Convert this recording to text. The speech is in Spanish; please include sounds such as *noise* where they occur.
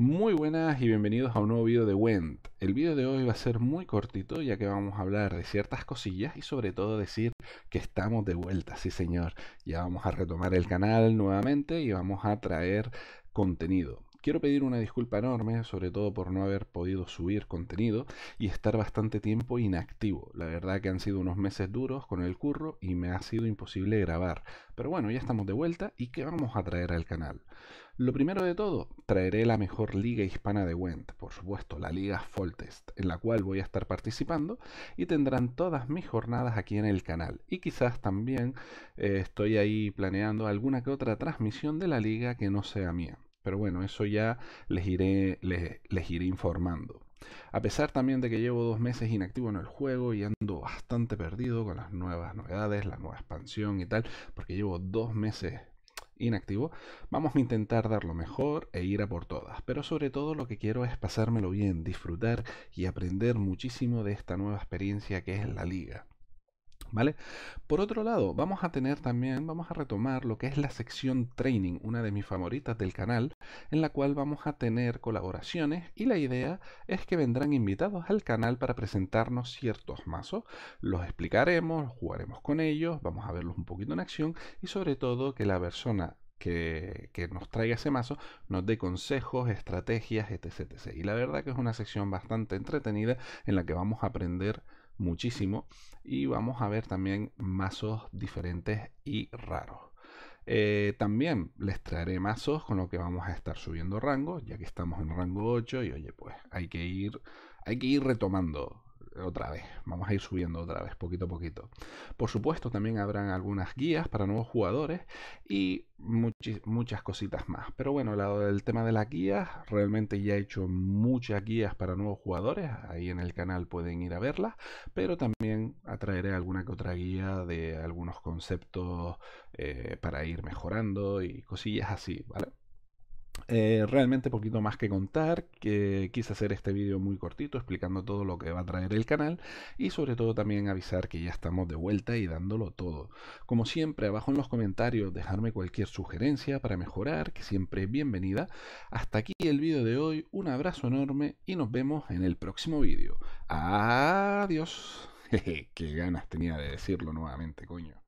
Muy buenas y bienvenidos a un nuevo video de Went. El video de hoy va a ser muy cortito ya que vamos a hablar de ciertas cosillas y sobre todo decir que estamos de vuelta, sí señor. Ya vamos a retomar el canal nuevamente y vamos a traer contenido. Quiero pedir una disculpa enorme, sobre todo por no haber podido subir contenido y estar bastante tiempo inactivo. La verdad que han sido unos meses duros con el curro y me ha sido imposible grabar. Pero bueno, ya estamos de vuelta y ¿qué vamos a traer al canal? Lo primero de todo, traeré la mejor liga hispana de Went, por supuesto, la liga Foltest, en la cual voy a estar participando y tendrán todas mis jornadas aquí en el canal. Y quizás también eh, estoy ahí planeando alguna que otra transmisión de la liga que no sea mía. Pero bueno, eso ya les iré, informando. A pesar también de que llevo dos meses inactivo en el juego y ando bastante perdido con las nuevas novedades, la nueva expansión y tal, porque llevo dos meses inactivo, vamos a intentar dar lo mejor e ir a por todas. Pero sobre todo lo que quiero es pasármelo bien, disfrutar y aprender muchísimo de esta nueva experiencia que es la liga. ¿vale? Por otro lado, vamos a tener también, vamos a retomar lo que es la sección training, una de mis favoritas del canal, en la cual vamos a tener colaboraciones y la idea es que vendrán invitados al canal para presentarnos ciertos mazos, los explicaremos, jugaremos con ellos, vamos a verlos un poquito en acción y sobre todo que la persona que, nos traiga ese mazo, nos dé consejos, estrategias, etc, etc. Y la verdad que es una sección bastante entretenida en la que vamos a aprender muchísimo. Y vamos a ver también mazos diferentes y raros. Eh, también les traeré mazos con lo que vamos a estar subiendo rango, ya que estamos en rango 8 y oye, pues hay que ir, hay que ir retomando otra vez. Vamos a ir subiendo otra vez, poquito a poquito. Por supuesto, también habrán algunas guías para nuevos jugadores y muchas cositas más. Pero bueno, lado del tema de las guías, realmente ya he hecho muchas guías para nuevos jugadores. Ahí en el canal pueden ir a verlas. Pero también atraeré alguna que otra guía de algunos conceptos eh, para ir mejorando y cosillas así, ¿vale? Eh, realmente poquito más que contar, que quise hacer este vídeo muy cortito explicando todo lo que va a traer el canal y sobre todo también avisar que ya estamos de vuelta y dándolo todo. Como siempre, abajo en los comentarios dejarme cualquier sugerencia para mejorar, que siempre es bienvenida. Hasta aquí el vídeo de hoy, un abrazo enorme y nos vemos en el próximo vídeo. Adiós. *laughs* Qué ganas tenía de decirlo nuevamente, coño.